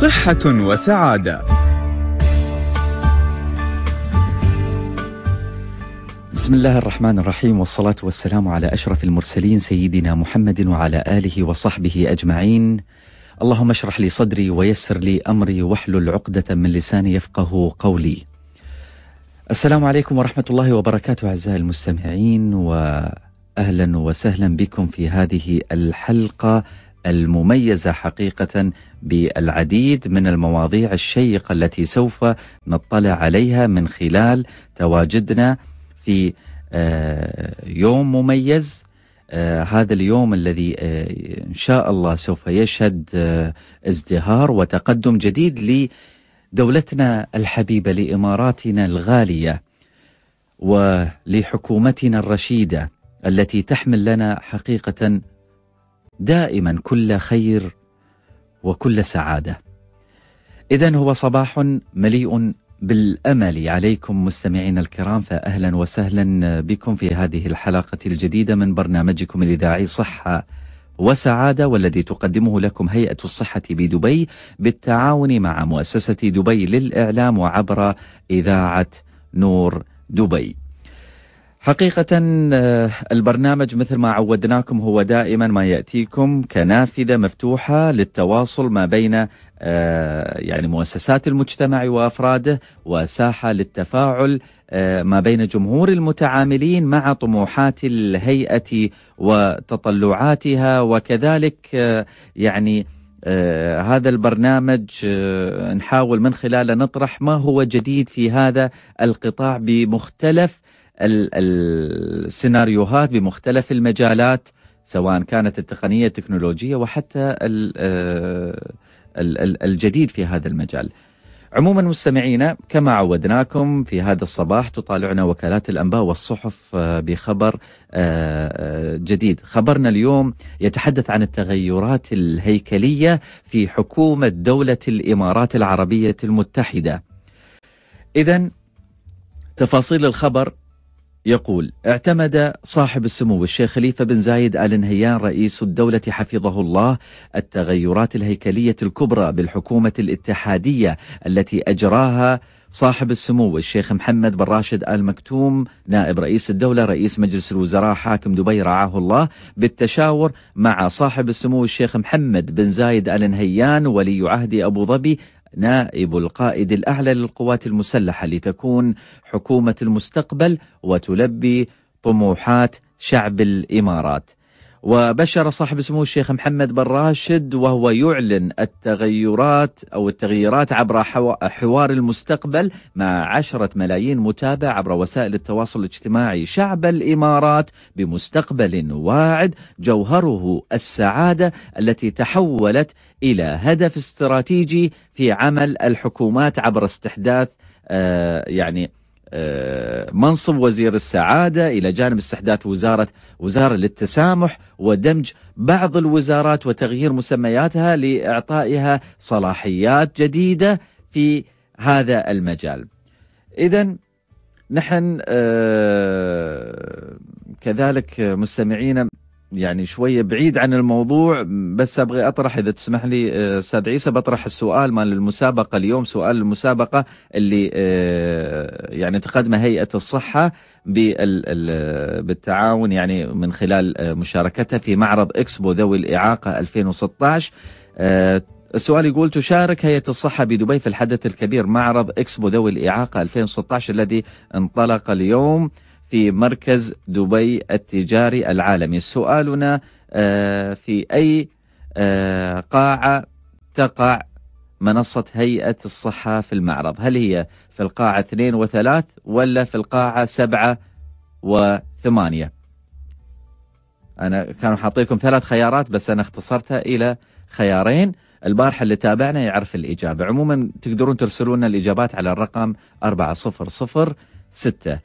صحة وسعادة بسم الله الرحمن الرحيم والصلاة والسلام على أشرف المرسلين سيدنا محمد وعلى آله وصحبه أجمعين اللهم اشرح لي صدري ويسر لي أمري واحلل عقدة من لساني يفقه قولي السلام عليكم ورحمة الله وبركاته أعزائي المستمعين وأهلا وسهلا بكم في هذه الحلقة المميزة حقيقة بالعديد من المواضيع الشيقة التي سوف نطلع عليها من خلال تواجدنا في آه، يوم مميز آه، هذا اليوم الذي آه، إن شاء الله سوف يشهد ازدهار وتقدم جديد لدولتنا الحبيبة لإماراتنا الغالية ولحكومتنا الرشيده التي تحمل لنا حقيقه دائما كل خير وكل سعاده. اذا هو صباح مليء بالامل عليكم مستمعينا الكرام فاهلا وسهلا بكم في هذه الحلقه الجديده من برنامجكم الاذاعي صحه وسعاده والذي تقدمه لكم هيئه الصحه بدبي بالتعاون مع مؤسسه دبي للاعلام وعبر اذاعه نور دبي. حقيقة آه، البرنامج مثل ما عودناكم هو دائما ما يأتيكم كنافذة مفتوحة للتواصل ما بين آه، يعني مؤسسات المجتمع وأفراده وساحة للتفاعل آه، ما بين جمهور المتعاملين مع طموحات الهيئة وتطلعاتها وكذلك يعني هذا البرنامج نحاول من خلاله نطرح ما هو جديد في هذا القطاع بمختلف السيناريوهات بمختلف المجالات سواء كانت التقنية التكنولوجية وحتى آه، الجديد في هذا المجال عموما مستمعينا كما عودناكم في هذا الصباح تطالعنا وكالات الانباء والصحف آه، بخبر آه، جديد، خبرنا اليوم يتحدث عن التغيرات الهيكليه في حكومه دوله الامارات العربيه المتحده. اذا تفاصيل الخبر يقول اعتمد صاحب السمو الشيخ خليفة بن زايد آل نهيان رئيس الدولة حفظه الله التغيرات الهيكلية الكبرى بالحكومة الاتحادية التي أجراها صاحب السمو الشيخ محمد بن راشد آل مكتوم نائب رئيس الدولة رئيس مجلس الوزراء حاكم دبي رعاه الله بالتشاور مع صاحب السمو الشيخ محمد بن زايد آل نهيان ولي عهد أبو ظبي نائب القائد الأعلى للقوات المسلحة لتكون حكومة المستقبل وتلبي طموحات شعب الإمارات وبشر صاحب سمو الشيخ محمد بن راشد وهو يعلن التغيرات أو التغييرات عبر حوار المستقبل مع عشرة ملايين متابع عبر وسائل التواصل الاجتماعي شعب الإمارات بمستقبل واعد جوهره السعادة التي تحولت إلى هدف استراتيجي في عمل الحكومات عبر استحداث آه، يعني آه، منصب وزير السعادة إلى جانب استحداث وزارة وزارة للتسامح ودمج بعض الوزارات وتغيير مسمياتها لإعطائها صلاحيات جديدة في هذا المجال إذا نحن آه، كذلك مستمعينا يعني شوية بعيد عن الموضوع بس أبغي أطرح إذا تسمح لي آه، أستاذ عيسى بطرح السؤال مال المسابقة اليوم سؤال المسابقة اللي آه، يعني تقدمه هيئة الصحة آه، بالتعاون يعني من خلال مشاركتها في معرض إكسبو ذوي الإعاقة 2016 السؤال يقول تشارك هيئة الصحة بدبي في الحدث الكبير معرض إكسبو ذوي الإعاقة 2016 الذي انطلق اليوم في مركز دبي التجاري العالمي سؤالنا آه، في أي آه، قاعة تقع منصة هيئة الصحة في المعرض هل هي في القاعة 2 و3 ولا في القاعة 7 و8 أنا كانوا حاطيكم ثلاث خيارات بس أنا اختصرتها إلى خيارين البارحة اللي تابعنا يعرف الإجابة عموما تقدرون ترسلون الإجابات على الرقم 4006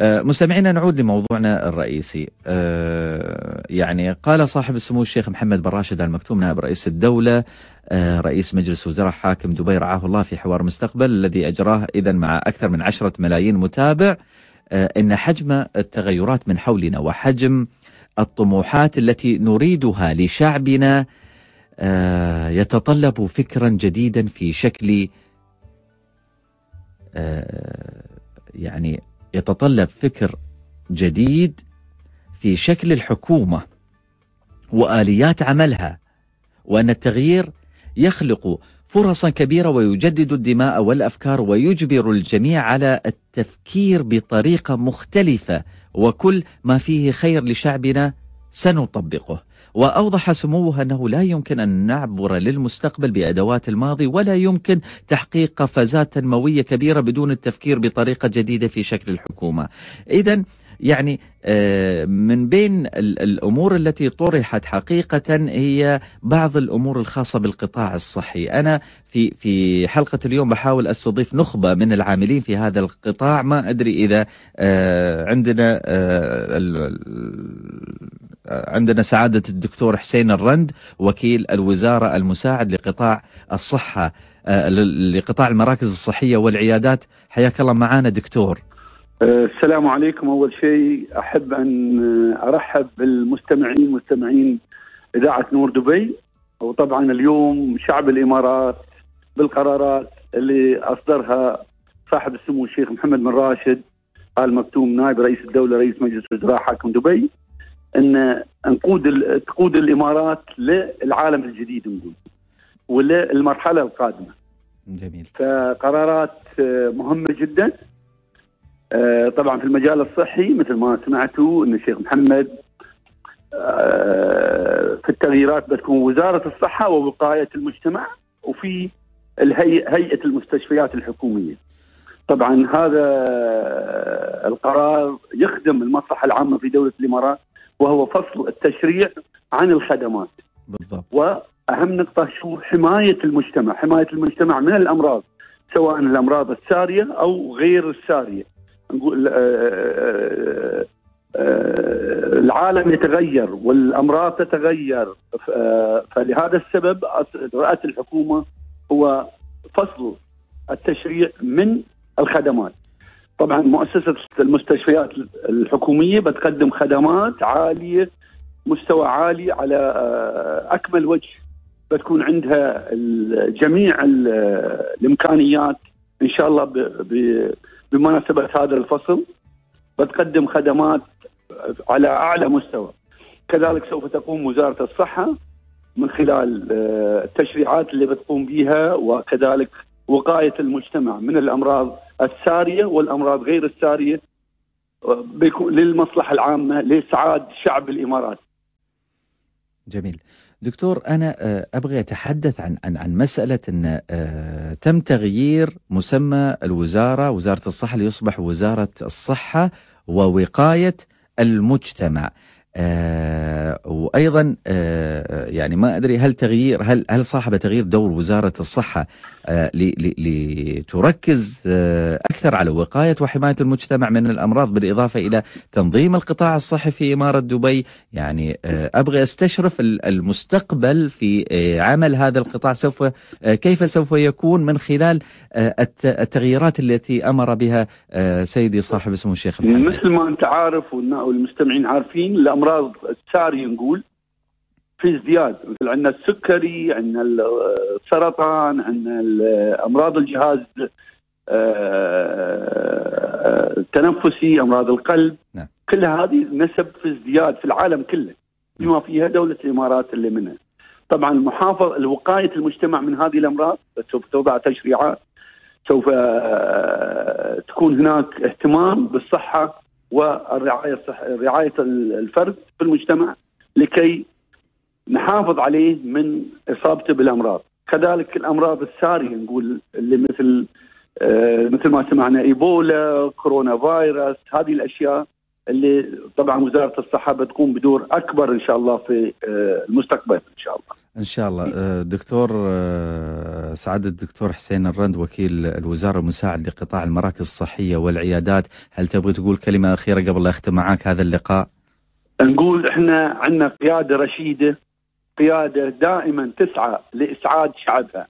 آه، مستمعينا نعود لموضوعنا الرئيسي آه، يعني قال صاحب السمو الشيخ محمد بن راشد المكتوم نائب رئيس الدولة آه، رئيس مجلس وزراء حاكم دبي رعاه الله في حوار مستقبل الذي أجراه إذا مع أكثر من عشرة ملايين متابع أن حجم التغيرات من حولنا وحجم الطموحات التي نريدها لشعبنا يتطلب فكرا جديدا في شكل يعني يتطلب فكر جديد في شكل الحكومه واليات عملها وان التغيير يخلق فرصا كبيره ويجدد الدماء والافكار ويجبر الجميع على التفكير بطريقه مختلفه وكل ما فيه خير لشعبنا سنطبقه وأوضح سموه أنه لا يمكن أن نعبر للمستقبل بأدوات الماضي ولا يمكن تحقيق قفزات تنموية كبيرة بدون التفكير بطريقة جديدة في شكل الحكومة إذا يعني آه، من بين الامور التي طرحت حقيقه هي بعض الامور الخاصه بالقطاع الصحي، انا في في حلقه اليوم بحاول استضيف نخبه من العاملين في هذا القطاع، ما ادري اذا آه، عندنا آه، عندنا سعادة الدكتور حسين الرند وكيل الوزارة المساعد لقطاع الصحة آه، لقطاع المراكز الصحية والعيادات حياك الله معنا دكتور آه، السلام عليكم أول شيء أحب أن آه، أرحب بالمستمعين مستمعين إذاعة نور دبي وطبعا اليوم شعب الإمارات بالقرارات اللي أصدرها صاحب السمو الشيخ محمد بن راشد آل مكتوم نائب رئيس الدولة رئيس مجلس الوزراء حاكم دبي ان نقود تقود الامارات للعالم الجديد نقول وللمرحله القادمه. جميل. فقرارات آه، مهمه جدا. آه، طبعا في المجال الصحي مثل ما سمعتوا ان الشيخ محمد آه، في التغييرات بتكون وزاره الصحه ووقايه المجتمع وفي هيئه المستشفيات الحكوميه. طبعا هذا القرار يخدم المصلحه العامه في دوله الامارات وهو فصل التشريع عن الخدمات بالضبط واهم نقطه شو حمايه المجتمع حمايه المجتمع من الامراض سواء الامراض الساريه او غير الساريه نقول آه، آه، آه، العالم يتغير والامراض تتغير فلهذا السبب رأت الحكومه هو فصل التشريع من الخدمات طبعا مؤسسه المستشفيات الحكوميه بتقدم خدمات عاليه مستوى عالي على آه، اكمل وجه بتكون عندها جميع آه، الامكانيات ان شاء الله بمناسبه هذا الفصل بتقدم خدمات على اعلى مستوى كذلك سوف تقوم وزاره الصحه من خلال آه، التشريعات اللي بتقوم بها وكذلك وقايه المجتمع من الامراض الساريه والامراض غير الساريه للمصلحه العامه لاسعاد شعب الامارات. جميل. دكتور انا آه، ابغى اتحدث عن عن عن مساله ان آه، تم تغيير مسمى الوزاره وزاره الصحه ليصبح وزاره الصحه ووقايه المجتمع. آه، وايضا آه، آه، يعني ما ادري هل تغيير هل هل صاحب تغيير دور وزاره الصحه لتركز اكثر على وقايه وحمايه المجتمع من الامراض بالاضافه الى تنظيم القطاع الصحي في اماره دبي يعني ابغى استشرف المستقبل في عمل هذا القطاع سوف كيف سوف يكون من خلال التغييرات التي امر بها سيدي صاحب سمو الشيخ محمد مثل ما انت عارف والمستمعين عارفين الامراض الامراض الساريه نقول في ازدياد مثل عندنا السكري عندنا السرطان عندنا امراض الجهاز آه، التنفسي امراض القلب نعم. كل هذه نسب في ازدياد في العالم كله بما نعم. فيها دوله الامارات اللي منها طبعا المحافظ الوقايه المجتمع من هذه الامراض سوف توضع تشريعات سوف آه، تكون هناك اهتمام بالصحه والرعايه الصح... رعايه الفرد في المجتمع لكي نحافظ عليه من اصابته بالامراض، كذلك الامراض الساريه نقول اللي مثل آه مثل ما سمعنا ايبولا، كورونا فايروس، هذه الاشياء اللي طبعا وزاره الصحه بتقوم بدور اكبر ان شاء الله في آه المستقبل ان شاء الله. إن شاء الله إيه. آه، دكتور آه، سعادة الدكتور حسين الرند وكيل الوزارة المساعد لقطاع المراكز الصحية والعيادات هل تبغي تقول كلمة أخيرة قبل لا أختم معاك هذا اللقاء نقول إحنا عندنا قيادة رشيدة قيادة دائما تسعى لإسعاد شعبها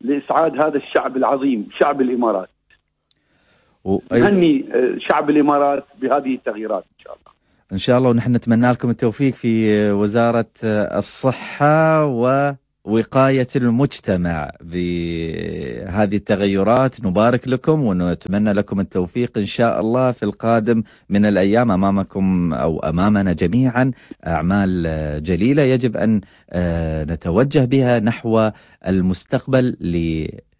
لإسعاد هذا الشعب العظيم شعب الإمارات و... نهني آه، شعب الإمارات بهذه التغييرات إن شاء الله ان شاء الله ونحن نتمنى لكم التوفيق في وزاره الصحه و وقاية المجتمع بهذه التغيرات نبارك لكم ونتمنى لكم التوفيق إن شاء الله في القادم من الأيام أمامكم أو أمامنا جميعا أعمال جليلة يجب أن آه، نتوجه بها نحو المستقبل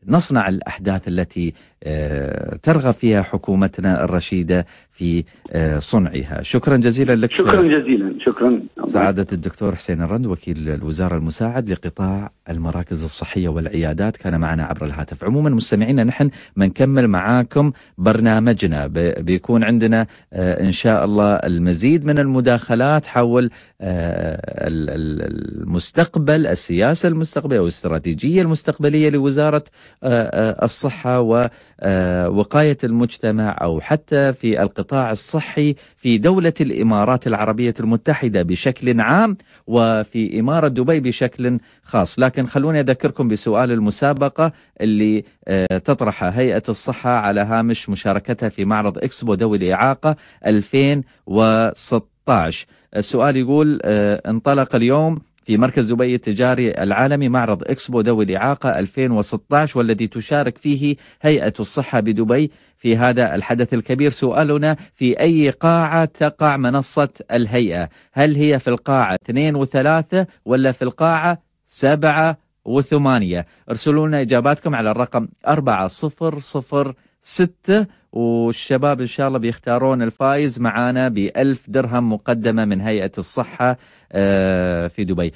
لنصنع الأحداث التي آه، ترغب فيها حكومتنا الرشيدة في آه، صنعها شكرا جزيلا لك شكرا جزيلا شكرا سعادة الدكتور حسين الرند وكيل الوزارة المساعد لقطاع المراكز الصحية والعيادات كان معنا عبر الهاتف عموما مستمعينا نحن بنكمل معاكم برنامجنا بيكون عندنا آه، إن شاء الله المزيد من المداخلات حول المستقبل السياسة المستقبلية والاستراتيجية المستقبلية لوزارة الصحة و آه، وقاية المجتمع أو حتى في القطاع الصحي في دولة الإمارات العربية المتحدة بشكل عام وفي إمارة دبي بشكل خاص لكن خلوني أذكركم بسؤال المسابقة اللي آه، تطرحها هيئة الصحة على هامش مشاركتها في معرض إكسبو ذوي الإعاقة 2016 السؤال يقول آه، انطلق اليوم في مركز دبي التجاري العالمي معرض إكسبو ذوي الإعاقة 2016 والذي تشارك فيه هيئة الصحة بدبي في هذا الحدث الكبير سؤالنا في أي قاعة تقع منصة الهيئة هل هي في القاعة 2 و3 ولا في القاعة 7 وثمانية ارسلوا لنا إجاباتكم على الرقم 4000 ستة والشباب إن شاء الله بيختارون الفائز معانا بألف درهم مقدمة من هيئة الصحة آه، في دبي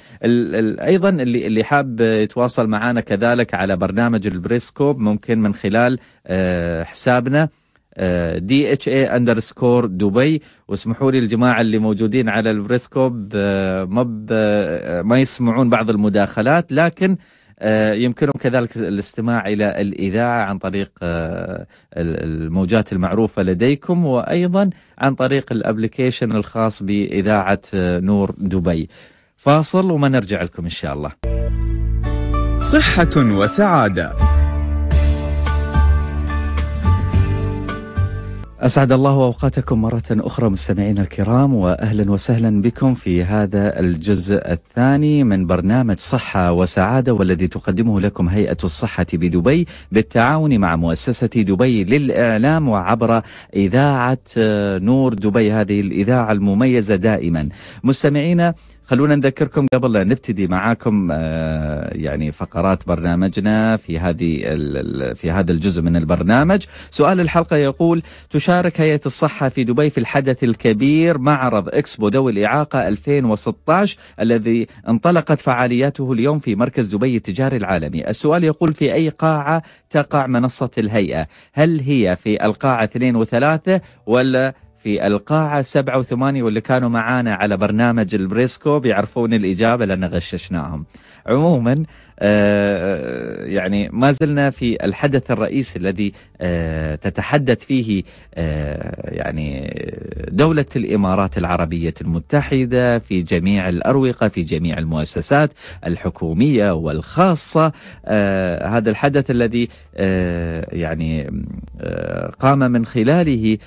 أيضا اللي, اللي حاب يتواصل معانا كذلك على برنامج البريسكوب ممكن من خلال آه، حسابنا دي اتش اي اندرسكور دبي واسمحوا لي الجماعه اللي موجودين على البريسكوب آه، ما ما يسمعون بعض المداخلات لكن آه، يمكنهم كذلك الاستماع إلى الإذاعة عن طريق آه، الموجات المعروفة لديكم وأيضا عن طريق الابليكيشن الخاص بإذاعة آه، نور دبي فاصل وما نرجع لكم إن شاء الله صحة وسعادة أسعد الله أوقاتكم مرة أخرى مستمعينا الكرام وأهلا وسهلا بكم في هذا الجزء الثاني من برنامج صحة وسعادة والذي تقدمه لكم هيئة الصحة بدبي بالتعاون مع مؤسسة دبي للإعلام وعبر إذاعة نور دبي هذه الإذاعة المميزة دائما مستمعينا خلونا نذكركم قبل نبتدي معاكم آه، يعني فقرات برنامجنا في هذه في هذا الجزء من البرنامج سؤال الحلقة يقول تشارك هيئة الصحة في دبي في الحدث الكبير معرض إكسبو ذوي الإعاقة 2016 الذي انطلقت فعالياته اليوم في مركز دبي التجاري العالمي السؤال يقول في أي قاعة تقع منصة الهيئة هل هي في القاعة 2 و3 ولا في القاعة سبعة وثمانية واللي كانوا معانا على برنامج البريسكو بيعرفون الإجابة لأن غششناهم عموما آه، آه، يعني ما زلنا في الحدث الرئيسي الذي آه، تتحدث فيه يعني دولة الإمارات العربية المتحدة في جميع الأروقة في جميع المؤسسات الحكومية والخاصة هذا الحدث الذي يعني قام من خلاله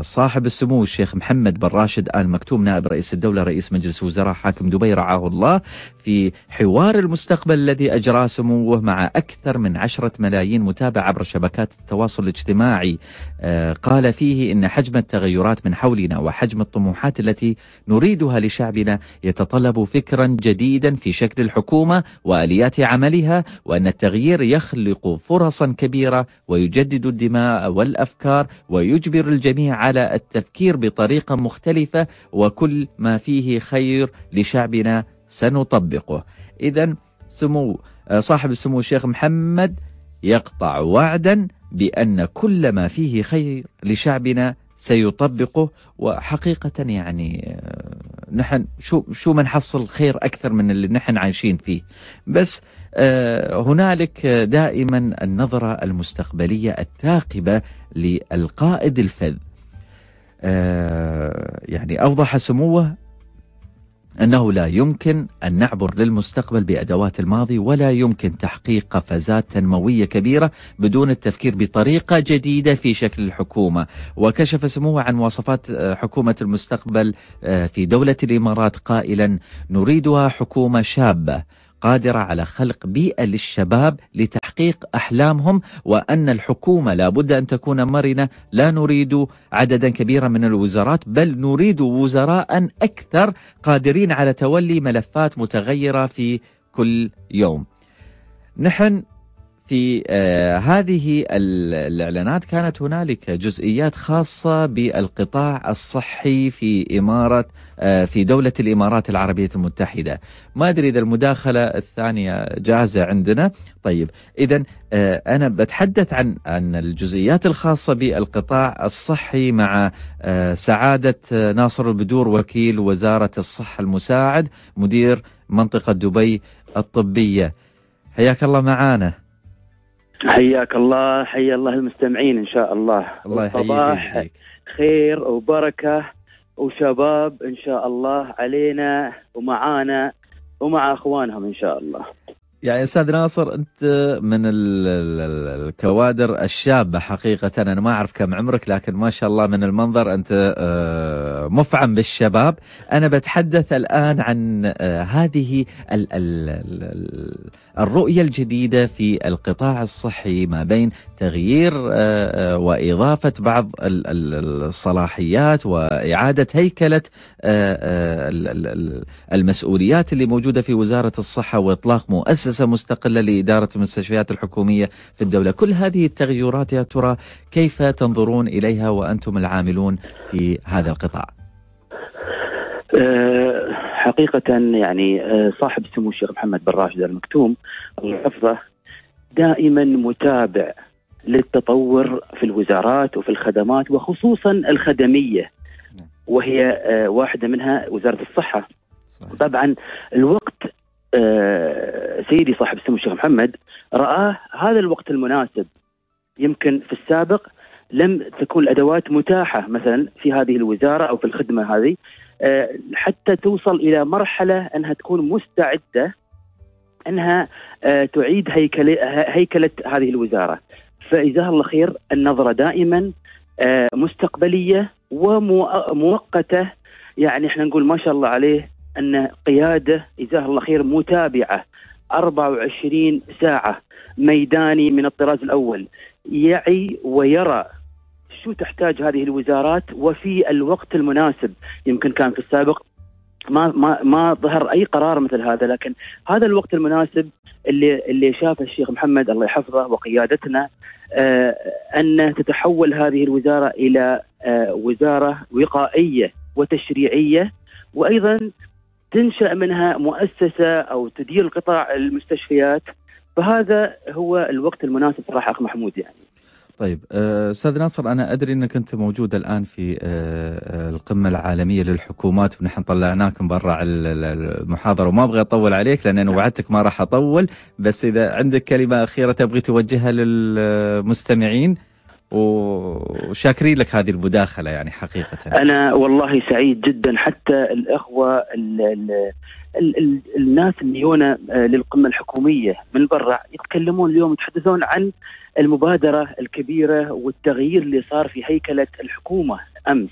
صاحب السمو الشيخ محمد بن راشد آل مكتوم نائب رئيس الدولة رئيس مجلس وزراء حاكم دبي رعاه الله في حوار المستقبل المستقبل الذي أجرى سموه مع أكثر من عشرة ملايين متابع عبر شبكات التواصل الاجتماعي آه، قال فيه إن حجم التغيرات من حولنا وحجم الطموحات التي نريدها لشعبنا يتطلب فكرا جديدا في شكل الحكومة وآليات عملها وأن التغيير يخلق فرصا كبيرة ويجدد الدماء والأفكار ويجبر الجميع على التفكير بطريقة مختلفة وكل ما فيه خير لشعبنا سنطبقه إذا سمو آه، صاحب السمو الشيخ محمد يقطع وعدا بأن كل ما فيه خير لشعبنا سيطبقه وحقيقة يعني آه، نحن شو شو ما نحصل خير أكثر من اللي نحن عايشين فيه بس آه، هنالك دائما النظرة المستقبلية الثاقبة للقائد الفذ يعني أوضح سموه أنه لا يمكن أن نعبر للمستقبل بأدوات الماضي ولا يمكن تحقيق قفزات تنموية كبيرة بدون التفكير بطريقة جديدة في شكل الحكومة وكشف سموه عن مواصفات آه، حكومة المستقبل آه، في دولة الإمارات قائلا نريدها حكومة شابة قادرة على خلق بيئة للشباب لتحقيق تحقيق أحلامهم وأن الحكومة لا بد أن تكون مرنة لا نريد عددا كبيرا من الوزارات بل نريد وزراء أكثر قادرين على تولي ملفات متغيرة في كل يوم نحن في آه، هذه الإعلانات كانت هنالك جزئيات خاصة بالقطاع الصحي في إمارة آه، في دولة الإمارات العربية المتحدة ما أدري إذا المداخلة الثانية جاهزة عندنا طيب إذا آه، أنا بتحدث عن عن الجزئيات الخاصة بالقطاع الصحي مع سعادة ناصر البدور وكيل وزارة الصحة المساعد مدير منطقة دبي الطبية حياك الله معانا حياك الله حيا الله المستمعين ان شاء الله الله صباح خير وبركه وشباب ان شاء الله علينا ومعانا ومع اخوانهم ان شاء الله يعني استاذ ناصر انت من الكوادر الشابه حقيقه انا ما اعرف كم عمرك لكن ما شاء الله من المنظر انت آه، مفعم بالشباب انا بتحدث الان عن آه، هذه الرؤيه الجديده في القطاع الصحي ما بين تغيير آه، واضافه بعض الصلاحيات واعاده هيكله المسؤوليات اللي موجوده في وزاره الصحه واطلاق مؤسسه مؤسسة مستقلة لإدارة المستشفيات الحكومية في الدولة كل هذه التغيرات يا ترى كيف تنظرون إليها وأنتم العاملون في هذا القطاع أه، حقيقة يعني أه، صاحب سمو الشيخ محمد بن راشد المكتوم الله يحفظه دائما متابع للتطور في الوزارات وفي الخدمات وخصوصا الخدمية نعم. وهي أه، واحدة منها وزارة الصحة طبعا الوقت آه، سيدي صاحب السمو الشيخ محمد رآه هذا الوقت المناسب يمكن في السابق لم تكون الادوات متاحه مثلا في هذه الوزاره او في الخدمه هذه آه، حتى توصل الى مرحله انها تكون مستعده انها آه، تعيد هيكله هيكله هذه الوزاره فجزاه الله خير النظره دائما مستقبليه ومؤقته يعني احنا نقول ما شاء الله عليه ان قياده جزاه الله خير متابعه 24 ساعه ميداني من الطراز الاول يعي ويرى شو تحتاج هذه الوزارات وفي الوقت المناسب يمكن كان في السابق ما ما ما ظهر اي قرار مثل هذا لكن هذا الوقت المناسب اللي اللي شافه الشيخ محمد الله يحفظه وقيادتنا آه ان تتحول هذه الوزاره الى آه وزاره وقائيه وتشريعيه وايضا تنشا منها مؤسسه او تدير قطاع المستشفيات فهذا هو الوقت المناسب صراحه اخ محمود يعني طيب آه، استاذ ناصر انا ادري انك انت موجود الان في آه، آه، القمه العالميه للحكومات ونحن طلعناك من برا المحاضره وما ابغى اطول عليك لان انا وعدتك ما راح اطول بس اذا عندك كلمه اخيره تبغي توجهها للمستمعين وشاكرين لك هذه المداخله يعني حقيقه انا والله سعيد جدا حتى الاخوه الـ الـ الـ الناس اللي هنا آه، للقمه الحكوميه من برا يتكلمون اليوم يتحدثون عن المبادره الكبيره والتغيير اللي صار في هيكله الحكومه امس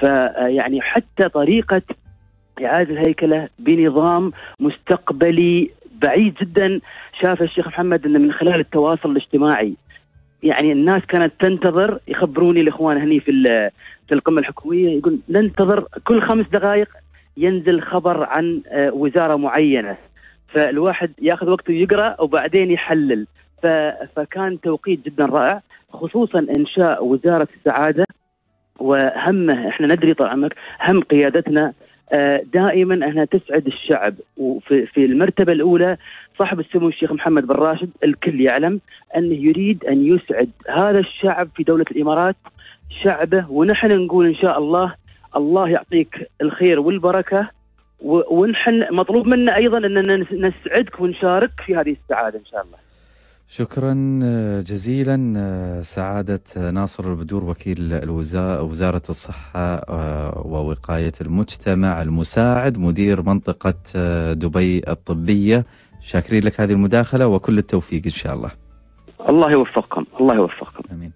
فيعني آه، حتى طريقه اعاده الهيكله بنظام مستقبلي بعيد جدا شاف الشيخ محمد ان من خلال التواصل الاجتماعي يعني الناس كانت تنتظر يخبروني الاخوان هني في في القمه الحكوميه يقول ننتظر كل خمس دقائق ينزل خبر عن آه، وزاره معينه فالواحد ياخذ وقته يقرا وبعدين يحلل فكان توقيت جدا رائع خصوصا انشاء وزاره السعاده وهمه احنا ندري عمرك هم قيادتنا آه، دائما انها تسعد الشعب وفي في المرتبه الاولى صاحب السمو الشيخ محمد بن راشد الكل يعلم انه يريد ان يسعد هذا الشعب في دوله الامارات شعبه ونحن نقول ان شاء الله الله يعطيك الخير والبركه ونحن مطلوب منا ايضا اننا نسعدك ونشارك في هذه السعاده ان شاء الله. شكرا آه، جزيلا آه، سعادة آه، ناصر البدور وكيل وزارة الصحة ووقاية المجتمع المساعد مدير منطقة دبي الطبية شاكرين لك هذه المداخلة وكل التوفيق إن شاء الله الله يوفقكم الله يوفقكم آمين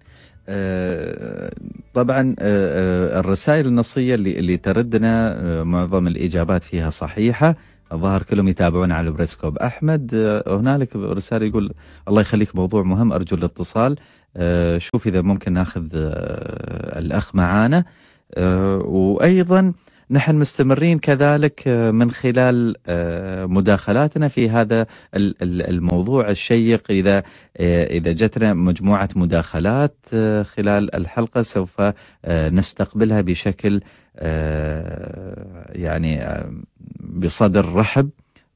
طبعا الرسائل النصية اللي تردنا معظم الإجابات فيها صحيحة الظاهر كلهم يتابعون على البريسكوب أحمد هنالك رسالة يقول الله يخليك موضوع مهم أرجو الاتصال آه، شوف إذا ممكن ناخذ آه، الأخ معانا آه، وأيضا نحن مستمرين كذلك من خلال مداخلاتنا في هذا الموضوع الشيق اذا اذا جتنا مجموعه مداخلات خلال الحلقه سوف نستقبلها بشكل آه، يعني آه، بصدر رحب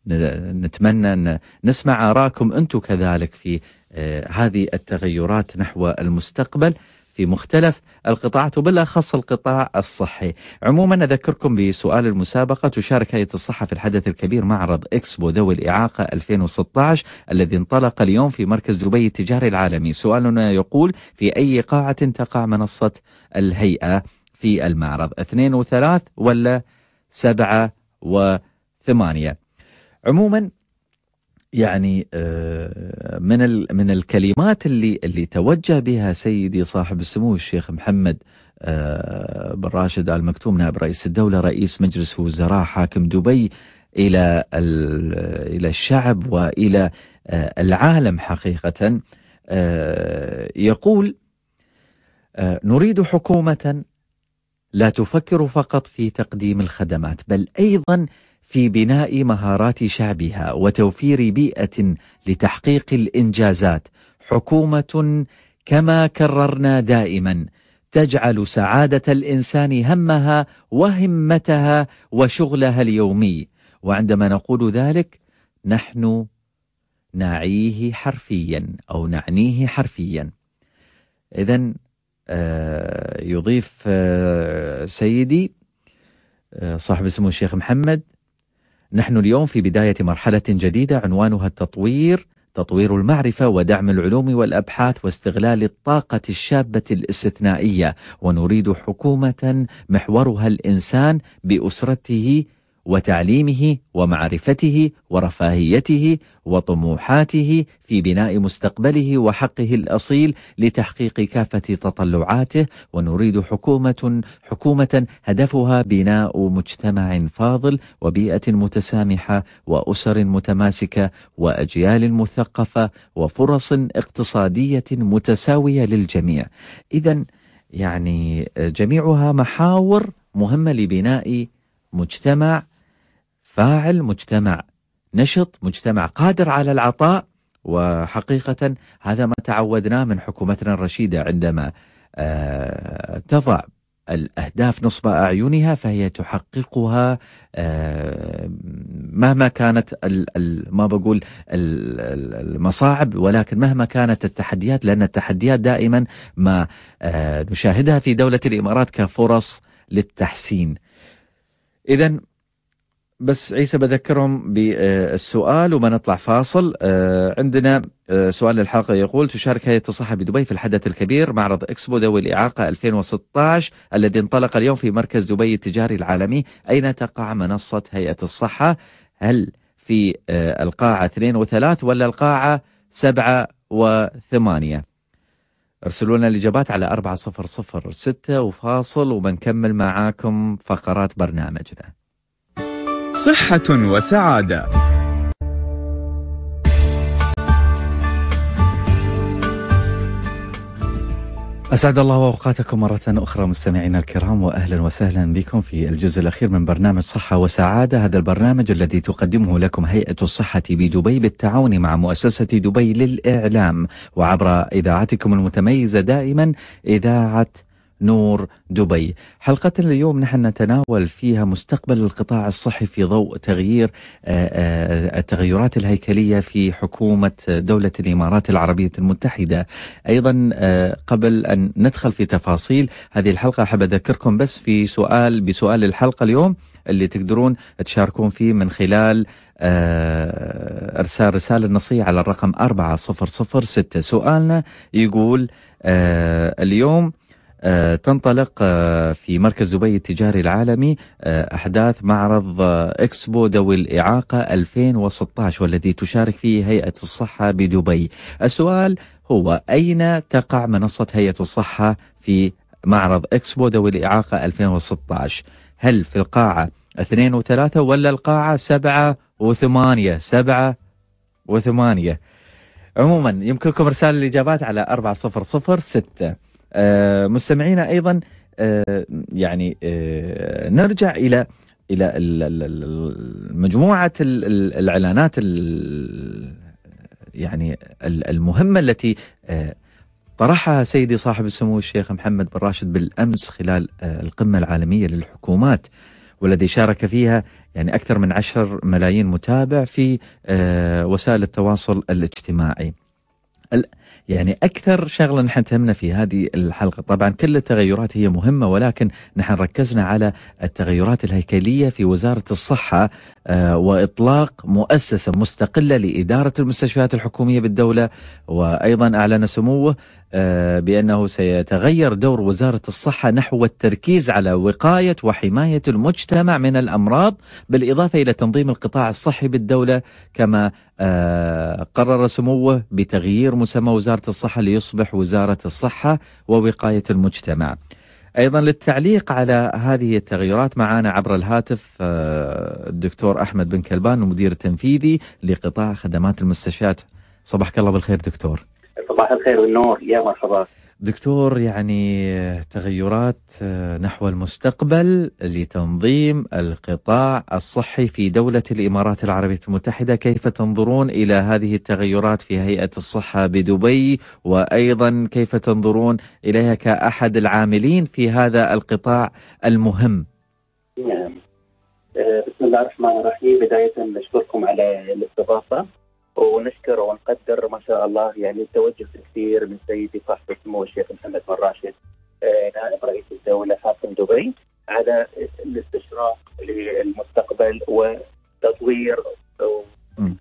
نتمنى أن نسمع آراءكم أنتم كذلك في آه، هذه التغيرات نحو المستقبل في مختلف القطاعات وبالأخص القطاع الصحي عموما أذكركم بسؤال المسابقة تشارك هيئة الصحة في الحدث الكبير معرض إكسبو ذوي الإعاقة 2016 الذي انطلق اليوم في مركز دبي التجاري العالمي سؤالنا يقول في أي قاعة تقع منصة الهيئة في المعرض اثنين وثلاث ولا سبعة وثمانية عموما يعني آه، من من الكلمات اللي اللي توجه بها سيدي صاحب السمو الشيخ محمد آه، بن راشد ال مكتوم نائب رئيس الدوله رئيس مجلس وزراء حاكم دبي الى الى الشعب والى آه، العالم حقيقه يقول نريد حكومه لا تفكر فقط في تقديم الخدمات بل أيضا في بناء مهارات شعبها وتوفير بيئة لتحقيق الإنجازات حكومة كما كررنا دائما تجعل سعادة الإنسان همها وهمتها وشغلها اليومي وعندما نقول ذلك نحن نعيه حرفيا أو نعنيه حرفيا إذا آه، يضيف آه، سيدي آه، صاحب السمو الشيخ محمد نحن اليوم في بداية مرحلة جديدة عنوانها التطوير تطوير المعرفة ودعم العلوم والأبحاث واستغلال الطاقة الشابة الاستثنائية ونريد حكومة محورها الإنسان بأسرته وتعليمه ومعرفته ورفاهيته وطموحاته في بناء مستقبله وحقه الأصيل لتحقيق كافة تطلعاته ونريد حكومة حكومة هدفها بناء مجتمع فاضل وبيئة متسامحة وأسر متماسكة وأجيال مثقفة وفرص اقتصادية متساوية للجميع إذا يعني جميعها محاور مهمة لبناء مجتمع فاعل مجتمع نشط مجتمع قادر على العطاء وحقيقة هذا ما تعودناه من حكومتنا الرشيدة عندما آه، تضع الأهداف نصب أعينها فهي تحققها آه، مهما كانت ما بقول المصاعب ولكن مهما كانت التحديات لأن التحديات دائما ما آه، نشاهدها في دولة الإمارات كفرص للتحسين إذا بس عيسى بذكرهم بالسؤال وبنطلع فاصل آه، عندنا آه، سؤال للحلقة يقول تشارك هيئة الصحة بدبي في الحدث الكبير معرض إكسبو ذوي الإعاقة 2016 الذي انطلق اليوم في مركز دبي التجاري العالمي أين تقع منصة هيئة الصحة هل في آه، القاعة 2 و3 ولا القاعة 7 و8 ارسلوا لنا الإجابات على 4006 وفاصل وبنكمل معاكم فقرات برنامجنا صحة وسعادة أسعد الله أوقاتكم مرة أخرى مستمعينا الكرام وأهلا وسهلا بكم في الجزء الأخير من برنامج صحة وسعادة هذا البرنامج الذي تقدمه لكم هيئة الصحة بدبي بالتعاون مع مؤسسة دبي للإعلام وعبر إذاعتكم المتميزة دائما إذاعة نور دبي حلقة اليوم نحن نتناول فيها مستقبل القطاع الصحي في ضوء تغيير آه، آه، التغيرات الهيكلية في حكومة دولة الإمارات العربية المتحدة أيضا آه، قبل أن ندخل في تفاصيل هذه الحلقة أحب أذكركم بس في سؤال بسؤال الحلقة اليوم اللي تقدرون تشاركون فيه من خلال ارسال رساله نصيه على الرقم 4006 سؤالنا يقول اليوم آه، تنطلق آه، في مركز دبي التجاري العالمي آه، أحداث معرض إكسبو ذوي الإعاقة 2016 والذي تشارك فيه هيئة الصحة بدبي السؤال هو أين تقع منصة هيئة الصحة في معرض إكسبو ذوي الإعاقة 2016 هل في القاعة اثنين وثلاثة ولا القاعة سبعة وثمانية سبعة وثمانية عموما يمكنكم ارسال الاجابات على 4006 آه، مستمعينا ايضا آه، يعني آه، نرجع الى الى مجموعه الاعلانات يعني المهمه التي طرحها سيدي صاحب السمو الشيخ محمد بن راشد بالامس خلال القمه العالميه للحكومات والذي شارك فيها يعني اكثر من 10 ملايين متابع في وسائل التواصل الاجتماعي. يعني أكثر شغلة نحن تهمنا في هذه الحلقة طبعا كل التغيرات هي مهمة ولكن نحن ركزنا على التغيرات الهيكلية في وزارة الصحة آه، وإطلاق مؤسسة مستقلة لإدارة المستشفيات الحكومية بالدولة وأيضا أعلن سموه آه، بأنه سيتغير دور وزارة الصحة نحو التركيز على وقاية وحماية المجتمع من الأمراض بالإضافة إلى تنظيم القطاع الصحي بالدولة كما آه، قرر سموه بتغيير مسمى وزارة الصحة ليصبح وزارة الصحة ووقاية المجتمع أيضا للتعليق على هذه التغيرات معنا عبر الهاتف آه، الدكتور أحمد بن كلبان المدير التنفيذي لقطاع خدمات المستشفيات صباحك الله بالخير دكتور صباح الخير والنور يا مرحبا دكتور يعني تغيرات نحو المستقبل لتنظيم القطاع الصحي في دولة الإمارات العربية المتحدة كيف تنظرون إلى هذه التغيرات في هيئة الصحة بدبي وأيضا كيف تنظرون إليها كأحد العاملين في هذا القطاع المهم نعم آه، بسم الله الرحمن الرحيم بداية نشكركم على الاستضافة ونشكر ونقدر ما شاء الله يعني التوجه الكثير من سيدي صاحب السمو الشيخ محمد بن راشد آه، نائب رئيس الدوله حاكم دبي على الاستشراق للمستقبل وتطوير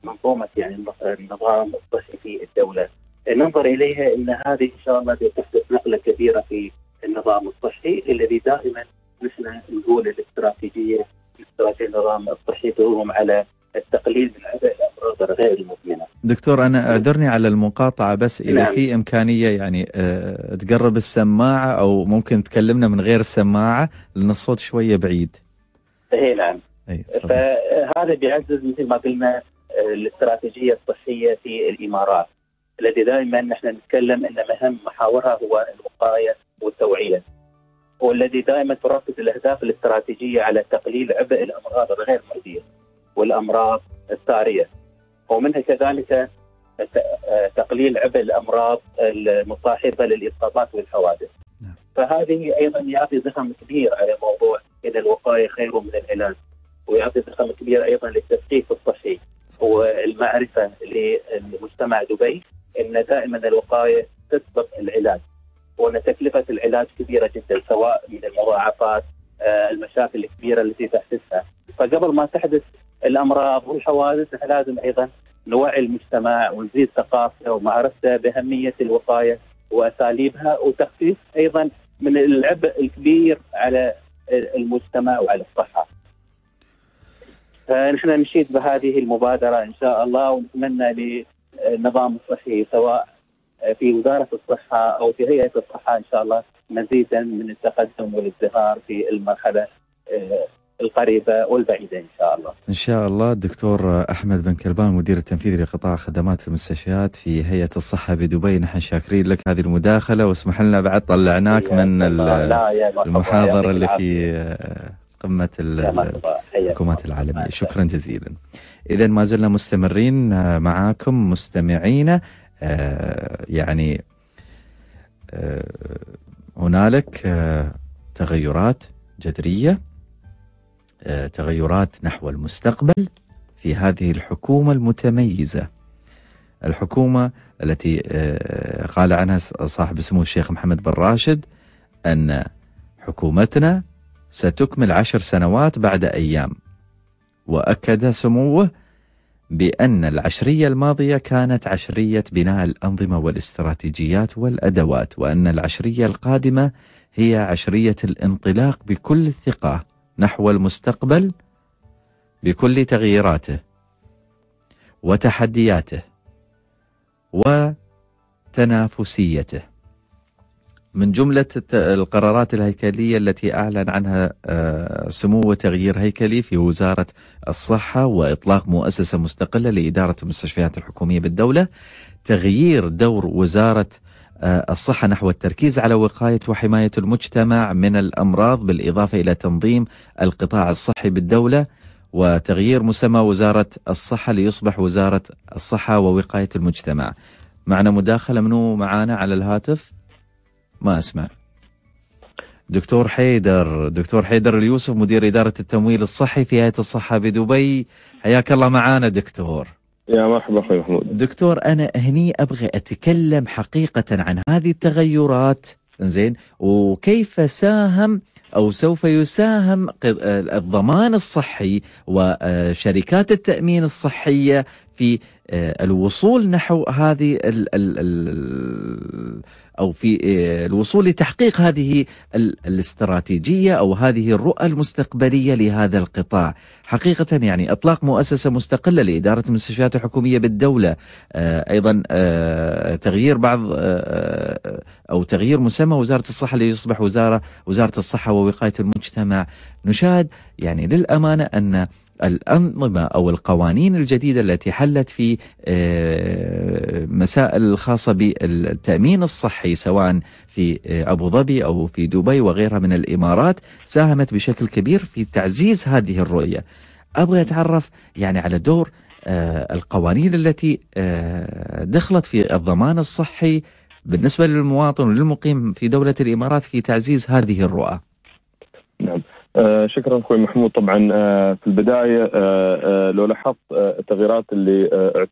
منظومه يعني النظام الصحي في الدوله. ننظر اليها ان هذه ان شاء الله بتحدث نقله كبيره في النظام الصحي الذي دائما نحن نقول الاستراتيجيه استراتيجيه النظام الصحي تهجم على التقليل من اداء الامراض غير المزمنه. دكتور انا اعذرني على المقاطعه بس اذا نعم. في امكانيه يعني أه تقرب السماعه او ممكن تكلمنا من غير السماعه لان الصوت شويه بعيد. اي نعم. أي فهذا بيعزز مثل ما قلنا آه، الاستراتيجيه الصحيه في الامارات التي دائما نحن نتكلم ان مهم محاورها هو الوقايه والتوعيه والذي دائما تركز الاهداف الاستراتيجيه على تقليل عبء الامراض الغير مؤذيه. والامراض الساريه ومنها كذلك تقليل عبء الامراض المصاحبه للاصابات والحوادث. نعم. فهذه ايضا يعطي زخم كبير على موضوع ان الوقايه خير من العلاج ويعطي زخم كبير ايضا للتثقيف الصحي والمعرفه لمجتمع دبي ان دائما الوقايه تسبق العلاج وان تكلفه العلاج كبيره جدا سواء من المضاعفات آه، المشاكل الكبيره التي تحدثها فقبل ما تحدث الامراض والحوادث احنا لازم ايضا نوعي المجتمع ونزيد ثقافته ومعرفته باهميه الوقايه واساليبها وتخفيف ايضا من العبء الكبير على المجتمع وعلى الصحه. فنحن آه، نشيد بهذه المبادره ان شاء الله ونتمنى للنظام الصحي سواء في وزاره الصحه او في هيئه الصحه ان شاء الله مزيدا من التقدم والازدهار في المرحله آه، القريبه والبعيده ان شاء الله. ان شاء الله الدكتور احمد بن كلبان مدير التنفيذي لقطاع خدمات المستشفيات في هيئه الصحه بدبي نحن شاكرين لك هذه المداخله واسمح لنا بعد طلعناك من المحاضره اللي في قمة الحكومات العالمية شكرا جزيلا إذا ما زلنا مستمرين آه، معاكم مستمعين آه، يعني آه، هنالك تغيرات جذرية آه، تغيرات نحو المستقبل في هذه الحكومه المتميزه. الحكومه التي آه، قال عنها صاحب سمو الشيخ محمد بن راشد ان حكومتنا ستكمل عشر سنوات بعد ايام. واكد سموه بأن العشرية الماضية كانت عشرية بناء الأنظمة والاستراتيجيات والأدوات وأن العشرية القادمة هي عشرية الانطلاق بكل ثقة نحو المستقبل بكل تغييراته وتحدياته وتنافسيته من جملة القرارات الهيكلية التي أعلن عنها آه، سمو وتغيير هيكلي في وزارة الصحة وإطلاق مؤسسة مستقلة لإدارة المستشفيات الحكومية بالدولة تغيير دور وزارة آه، الصحة نحو التركيز على وقاية وحماية المجتمع من الأمراض بالإضافة إلى تنظيم القطاع الصحي بالدولة وتغيير مسمى وزارة الصحة ليصبح وزارة الصحة ووقاية المجتمع معنا مداخلة منو معانا على الهاتف ما أسمع دكتور حيدر دكتور حيدر اليوسف مدير إدارة التمويل الصحي في هيئة الصحة بدبي حياك الله معانا دكتور يا مرحبا اخوي محمود دكتور انا هني ابغى اتكلم حقيقه عن هذه التغيرات زين وكيف ساهم او سوف يساهم الضمان الصحي وشركات التامين الصحيه في آه، الوصول نحو هذه ال ال ال أو في آه، الوصول لتحقيق هذه الاستراتيجية أو هذه الرؤى المستقبلية لهذا القطاع حقيقة يعني إطلاق مؤسسة مستقلة لإدارة المستشفيات الحكومية بالدولة آه، أيضا آه، تغيير بعض أو تغيير مسمى وزارة الصحة ليصبح وزارة وزارة الصحة ووقاية المجتمع نشاهد يعني للأمانة أن الأنظمة أو القوانين الجديدة التي حلت في آه، مسائل الخاصة بالتأمين الصحي سواء في آه، أبو ظبي أو في دبي وغيرها من الإمارات ساهمت بشكل كبير في تعزيز هذه الرؤية أبغى أتعرف يعني على دور آه، القوانين التي دخلت في الضمان الصحي بالنسبة للمواطن وللمقيم في دولة الإمارات في تعزيز هذه الرؤى آه، شكرا اخوي محمود طبعا آه، في البدايه آه، لو لاحظت التغييرات اللي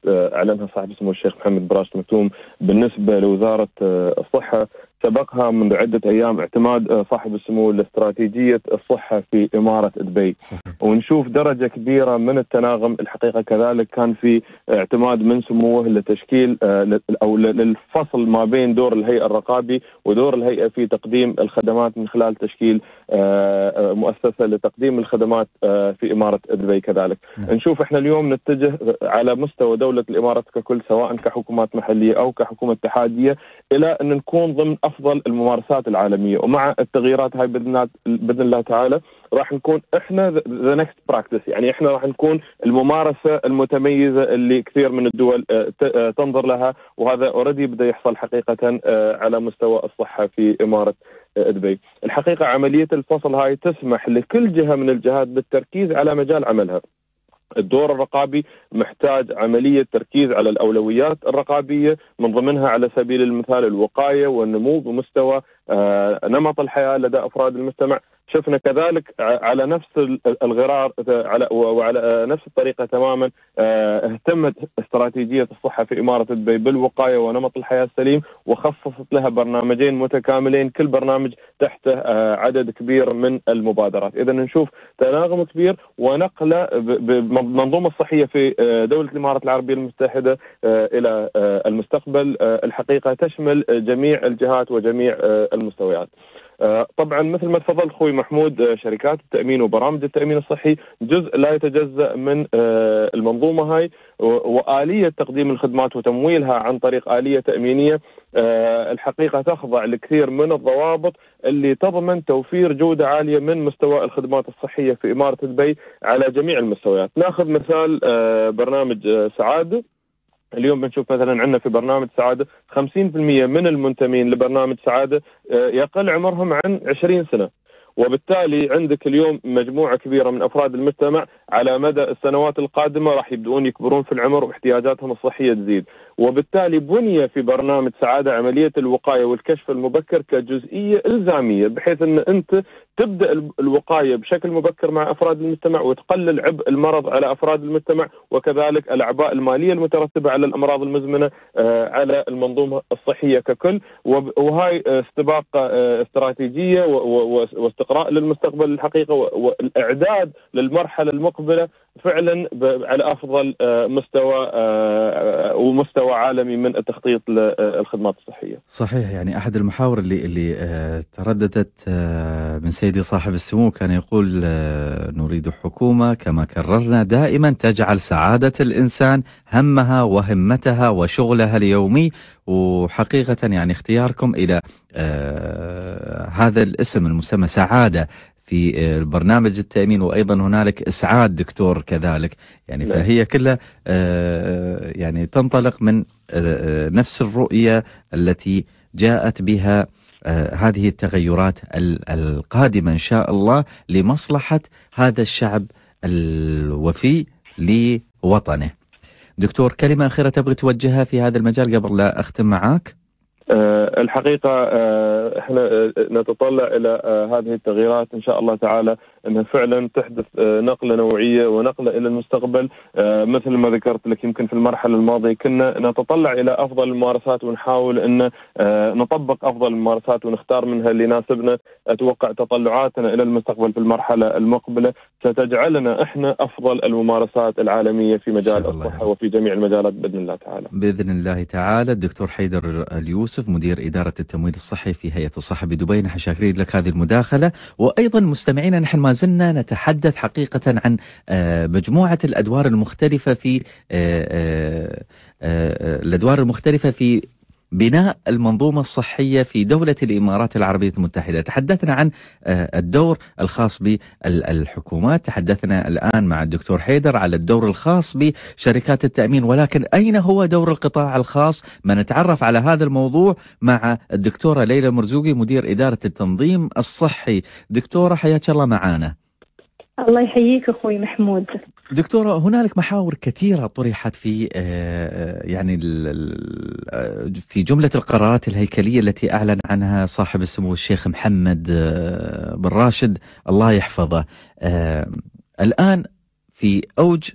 اعلنها صاحب سمو الشيخ محمد براش مكتوم بالنسبه لوزاره الصحه سبقها منذ عدة أيام اعتماد آه، صاحب السمو لاستراتيجية الصحة في إمارة دبي ونشوف درجة كبيرة من التناغم الحقيقة كذلك كان في اعتماد من سموه لتشكيل آه، أو للفصل ما بين دور الهيئة الرقابي ودور الهيئة في تقديم الخدمات من خلال تشكيل آه، مؤسسة لتقديم الخدمات في إمارة دبي كذلك نعم. نشوف احنا اليوم نتجه على مستوى دولة الإمارات ككل سواء كحكومات محلية أو كحكومة اتحادية إلى أن نكون ضمن افضل الممارسات العالميه ومع التغييرات هاي باذن الله تعالى راح نكون احنا ذا نكست براكتس يعني احنا راح نكون الممارسه المتميزه اللي كثير من الدول آه، آه، تنظر لها وهذا اوريدي بدا يحصل حقيقه آه، على مستوى الصحه في اماره دبي. الحقيقه عمليه الفصل هاي تسمح لكل جهه من الجهات بالتركيز على مجال عملها. الدور الرقابي محتاج عمليه تركيز على الاولويات الرقابيه من ضمنها على سبيل المثال الوقايه والنمو بمستوى آه، نمط الحياه لدى افراد المجتمع شفنا كذلك على نفس الغرار على وعلى آه، نفس الطريقه تماما آه، اهتمت استراتيجيه الصحه في اماره دبي بالوقايه ونمط الحياه السليم وخصصت لها برنامجين متكاملين كل برنامج تحته عدد كبير من المبادرات، اذا نشوف تناغم كبير ونقله بالمنظومه الصحيه في دوله الامارات العربيه المتحده الى المستقبل الحقيقه تشمل جميع الجهات وجميع المستويات. آه، طبعا مثل ما تفضل اخوي محمود آه، شركات التامين وبرامج التامين الصحي جزء لا يتجزا من آه، المنظومه هاي واليه تقديم الخدمات وتمويلها عن طريق اليه تامينيه الحقيقه تخضع لكثير من الضوابط اللي تضمن توفير جوده عاليه من مستوى الخدمات الصحيه في اماره دبي على جميع المستويات. ناخذ مثال برنامج سعاده اليوم بنشوف مثلا عندنا في برنامج سعاده 50% من المنتمين لبرنامج سعاده آه، يقل عمرهم عن 20 سنه وبالتالي عندك اليوم مجموعه كبيره من افراد المجتمع على مدى السنوات القادمه راح يبدؤون يكبرون في العمر واحتياجاتهم الصحيه تزيد، وبالتالي بني في برنامج سعادة عملية الوقاية والكشف المبكر كجزئية إلزامية بحيث أن أنت تبدأ الوقاية بشكل مبكر مع أفراد المجتمع وتقلل عبء المرض على أفراد المجتمع وكذلك الأعباء المالية المترتبة على الأمراض المزمنة آه، على المنظومة الصحية ككل وهاي استباق آه، استراتيجية واستقراء للمستقبل الحقيقة والإعداد للمرحلة المقبلة فعلا على افضل آه، مستوى آه، آه، ومستوى عالمي من التخطيط للخدمات الصحيه. صحيح يعني احد المحاور اللي اللي ترددت من سيدي صاحب السمو كان يقول نريد حكومه كما كررنا دائما تجعل سعاده الانسان همها وهمتها وشغلها اليومي وحقيقه يعني اختياركم الى هذا الاسم المسمى سعاده في آه، البرنامج التأمين وأيضا هنالك إسعاد دكتور كذلك يعني نعم. فهي كلها آه، يعني تنطلق من آه، نفس الرؤية التي جاءت بها هذه التغيرات القادمة إن شاء الله لمصلحة هذا الشعب الوفي لوطنه دكتور كلمة أخيرة تبغي توجهها في هذا المجال قبل لا أختم معاك آه، الحقيقة آه، احنا آه، نتطلع إلى هذه التغييرات إن شاء الله تعالى انها فعلا تحدث آه، نقله نوعيه ونقله الى المستقبل آه، مثل ما ذكرت لك يمكن في المرحله الماضيه كنا نتطلع الى افضل الممارسات ونحاول ان آه، نطبق افضل الممارسات ونختار منها اللي يناسبنا اتوقع تطلعاتنا الى المستقبل في المرحله المقبله ستجعلنا احنا افضل الممارسات العالميه في مجال الصحه يعني. وفي جميع المجالات باذن الله تعالى. باذن الله تعالى الدكتور حيدر اليوسف مدير اداره التمويل الصحي في هيئه الصحه بدبي نحن شاكرين لك هذه المداخله وايضا مستمعينا نحن ما زلنا نتحدث حقيقة عن آه، مجموعة الأدوار المختلفة في آه، آه، الأدوار المختلفة في بناء المنظومة الصحية في دولة الإمارات العربية المتحدة تحدثنا عن آه، الدور الخاص بالحكومات تحدثنا الآن مع الدكتور حيدر على الدور الخاص بشركات التأمين ولكن أين هو دور القطاع الخاص ما نتعرف على هذا الموضوع مع الدكتورة ليلى مرزوقي مدير إدارة التنظيم الصحي دكتورة حياك الله معانا الله يحييك أخوي محمود دكتورة هنالك محاور كثيرة طرحت في آه، آه، يعني آه، في جملة القرارات الهيكلية التي أعلن عنها صاحب السمو الشيخ محمد بن راشد الله يحفظه الآن في أوج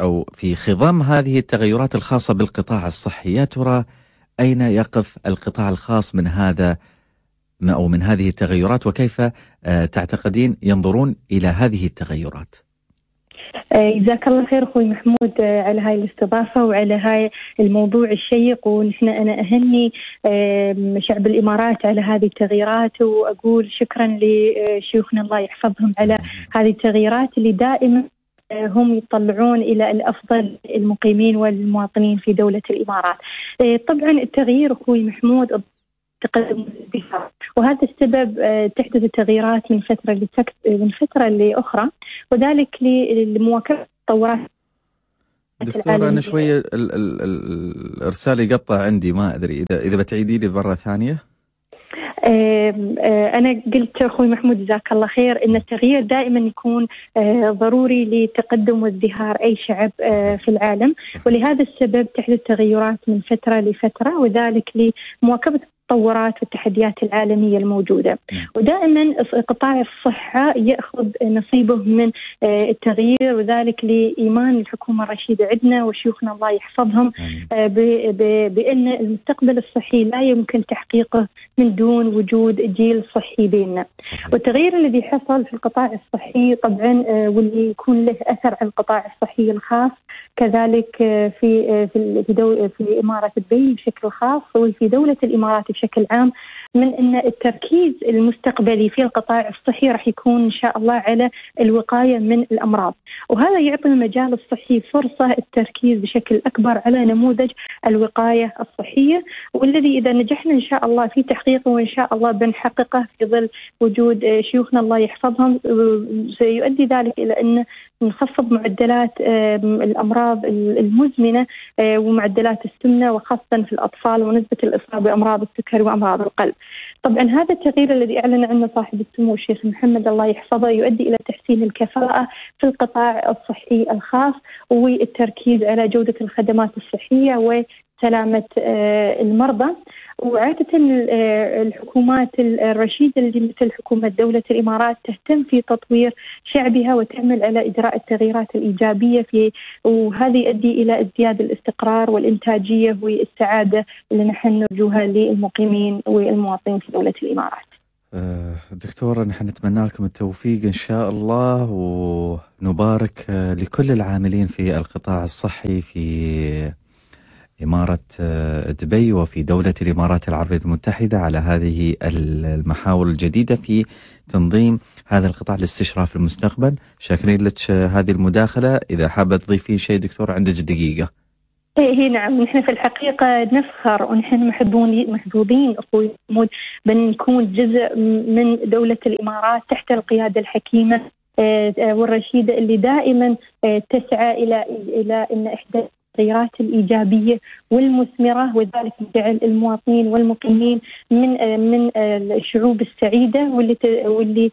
أو في خضم هذه التغيرات الخاصة بالقطاع الصحي يا ترى أين يقف القطاع الخاص من هذا أو من هذه التغيرات وكيف تعتقدين ينظرون إلى هذه التغيرات؟ جزاك الله خير اخوي محمود آه، على هاي الاستضافه وعلى هاي الموضوع الشيق ونحن انا اهني شعب الامارات على هذه التغييرات واقول شكرا لشيوخنا الله يحفظهم على هذه التغييرات اللي دائما آه، هم يطلعون الى الافضل المقيمين والمواطنين في دوله الامارات. آه، طبعا التغيير اخوي محمود تقدم الازدهار وهذا السبب آه، تحدث التغييرات من فترة لتكت... آه، من فترة لأخرى وذلك لمواكبة التطورات دكتور انا شويه ال ال ال الارسال يقطع عندي ما ادري اذا اذا بتعيدي لي مره ثانيه آه، أنا قلت أخوي محمود جزاك الله خير أن التغيير دائما يكون ضروري لتقدم وازدهار أي شعب في العالم ولهذا السبب تحدث تغيرات من فترة لفترة وذلك لمواكبة التطورات والتحديات العالميه الموجوده نعم. ودائما قطاع الصحه ياخذ نصيبه من آه، التغيير وذلك لايمان الحكومه الرشيده عندنا وشيوخنا الله يحفظهم آه، بان المستقبل الصحي لا يمكن تحقيقه من دون وجود جيل صحي بيننا والتغيير الذي حصل في القطاع الصحي طبعا آه، واللي يكون له اثر على القطاع الصحي الخاص كذلك آه، في آه، في آه، في إمارة دبي بشكل خاص وفي دولة الإمارات بشكل عام من ان التركيز المستقبلي في القطاع الصحي راح يكون ان شاء الله على الوقايه من الامراض، وهذا يعطي المجال الصحي فرصه التركيز بشكل اكبر على نموذج الوقايه الصحيه والذي اذا نجحنا ان شاء الله في تحقيقه وان شاء الله بنحققه في ظل وجود شيوخنا الله يحفظهم سيؤدي ذلك الى ان نخفض معدلات الامراض المزمنه آه، ومعدلات السمنه وخاصه في الاطفال ونسبه الاصابه بامراض السكر وامراض القلب. طبعا هذا التغيير الذي اعلن عنه صاحب السمو الشيخ محمد الله يحفظه يؤدي الى تحسين الكفاءه في القطاع الصحي الخاص والتركيز على جوده الخدمات الصحيه سلامة آه، المرضى وعادة آه، الحكومات الرشيدة اللي مثل حكومة دولة الإمارات تهتم في تطوير شعبها وتعمل على إجراء التغييرات الإيجابية في وهذا يؤدي إلى ازدياد الاستقرار والإنتاجية والسعادة اللي نحن نرجوها للمقيمين والمواطنين في دولة الإمارات آه، دكتورة نحن نتمنى لكم التوفيق إن شاء الله ونبارك لكل العاملين في القطاع الصحي في إمارة آه، دبي وفي دولة الإمارات العربية المتحدة على هذه المحاور الجديدة في تنظيم هذا القطاع لاستشراف المستقبل شاكرين لك آه، هذه المداخلة إذا حابة تضيفين شيء دكتور عندك دقيقة إيه،, ايه نعم نحن في الحقيقة نفخر ونحن محبون محظوظين اخوي محمود بنكون جزء من دولة الامارات تحت القيادة الحكيمة آه، والرشيدة اللي دائما تسعى الى الى ان احداث التغييرات الإيجابية والمثمرة وذلك بجعل المواطنين والمقيمين من من الشعوب السعيدة واللي واللي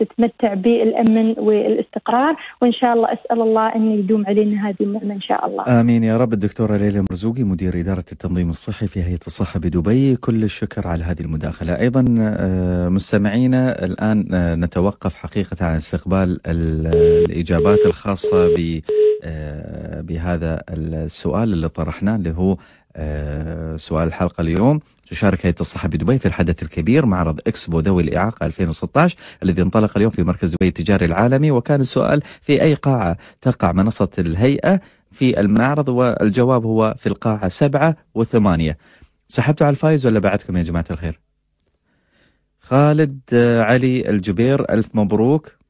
تتمتع بالأمن والاستقرار وإن شاء الله أسأل الله أن يدوم علينا هذه النعمة إن شاء الله آمين يا رب الدكتورة ليلى مرزوقي مدير إدارة التنظيم الصحي في هيئة الصحة بدبي كل الشكر على هذه المداخلة أيضا آه، مستمعينا الآن آه، نتوقف حقيقة عن استقبال الإجابات الخاصة ب آه، بهذا السؤال اللي طرحناه اللي هو آه، سؤال الحلقة اليوم تشارك هيئة الصحة بدبي في الحدث الكبير معرض إكسبو ذوي الإعاقة 2016 الذي انطلق اليوم في مركز دبي التجاري العالمي وكان السؤال في أي قاعة تقع منصة الهيئة في المعرض والجواب هو في القاعة سبعة وثمانية سحبتوا على الفايز ولا بعدكم يا جماعة الخير خالد آه، علي الجبير ألف مبروك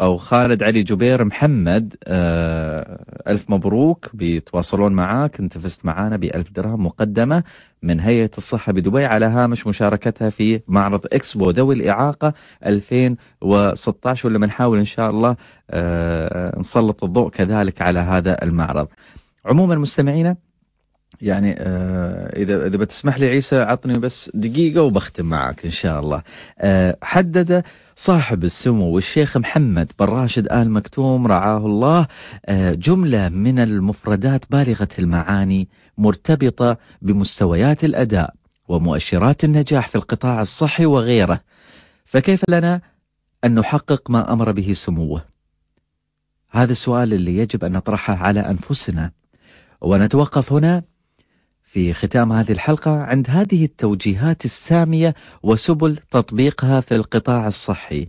أو خالد علي جبير محمد آه ألف مبروك بيتواصلون معاك أنت فزت معانا بألف درهم مقدمة من هيئة الصحة بدبي على هامش مشاركتها في معرض إكسبو ذوي الإعاقة 2016 واللي بنحاول إن شاء الله آه نسلط الضوء كذلك على هذا المعرض عموما مستمعينا يعني آه، اذا اذا بتسمح لي عيسى عطني بس دقيقه وبختم معك ان شاء الله. آه، حدد صاحب السمو الشيخ محمد بن راشد ال مكتوم رعاه الله آه، جمله من المفردات بالغه المعاني مرتبطه بمستويات الاداء ومؤشرات النجاح في القطاع الصحي وغيره. فكيف لنا ان نحقق ما امر به سموه؟ هذا السؤال اللي يجب ان نطرحه على انفسنا. ونتوقف هنا في ختام هذه الحلقة عند هذه التوجيهات السامية وسبل تطبيقها في القطاع الصحي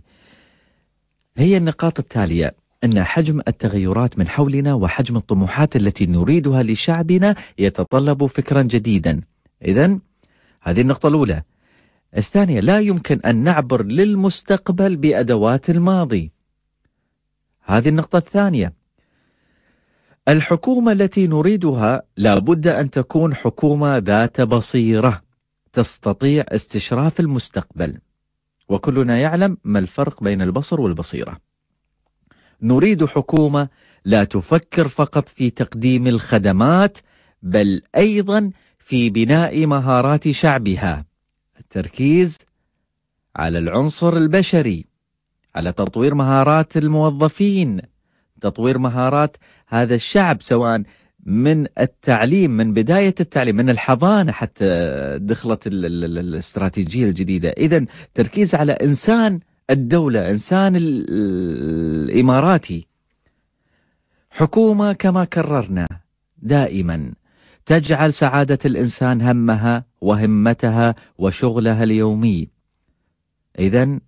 هي النقاط التالية أن حجم التغيرات من حولنا وحجم الطموحات التي نريدها لشعبنا يتطلب فكرا جديدا إذا هذه النقطة الأولى الثانية لا يمكن أن نعبر للمستقبل بأدوات الماضي هذه النقطة الثانية الحكومة التي نريدها لابد أن تكون حكومة ذات بصيرة تستطيع استشراف المستقبل وكلنا يعلم ما الفرق بين البصر والبصيرة نريد حكومة لا تفكر فقط في تقديم الخدمات بل أيضا في بناء مهارات شعبها التركيز على العنصر البشري على تطوير مهارات الموظفين تطوير مهارات هذا الشعب سواء من التعليم من بداية التعليم من الحضانة حتى دخلت الاستراتيجية الجديدة إذا تركيز على إنسان الدولة إنسان الإماراتي حكومة كما كررنا دائما تجعل سعادة الإنسان همها وهمتها وشغلها اليومي إذا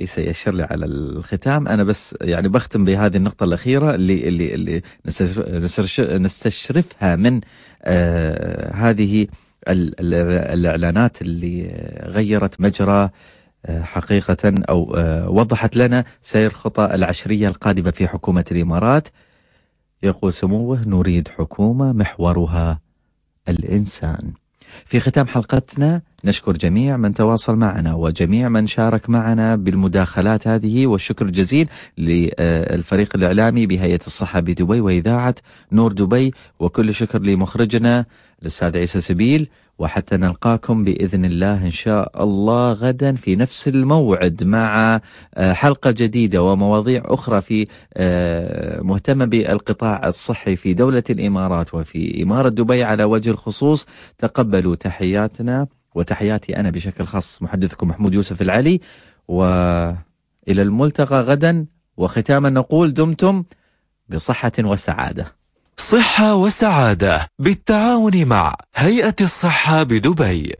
عيسى يشر لي على الختام انا بس يعني بختم بهذه النقطه الاخيره اللي اللي اللي نستشرفها من آه هذه الاعلانات اللي غيرت مجرى آه، حقيقة أو آه، وضحت لنا سير خطى العشرية القادمة في حكومة الإمارات يقول سموه نريد حكومة محورها الإنسان في ختام حلقتنا نشكر جميع من تواصل معنا وجميع من شارك معنا بالمداخلات هذه والشكر الجزيل للفريق الإعلامي بهيئة الصحة بدبي وإذاعة نور دبي وكل شكر لمخرجنا الأستاذ عيسى سبيل وحتى نلقاكم بإذن الله إن شاء الله غدا في نفس الموعد مع آه، حلقة جديدة ومواضيع أخرى في آه، مهتمة بالقطاع الصحي في دولة الإمارات وفي إمارة دبي على وجه الخصوص تقبلوا تحياتنا وتحياتي أنا بشكل خاص محدثكم محمود يوسف العلي وإلى الملتقى غدا وختاما نقول دمتم بصحة وسعادة صحة وسعادة بالتعاون مع هيئة الصحة بدبي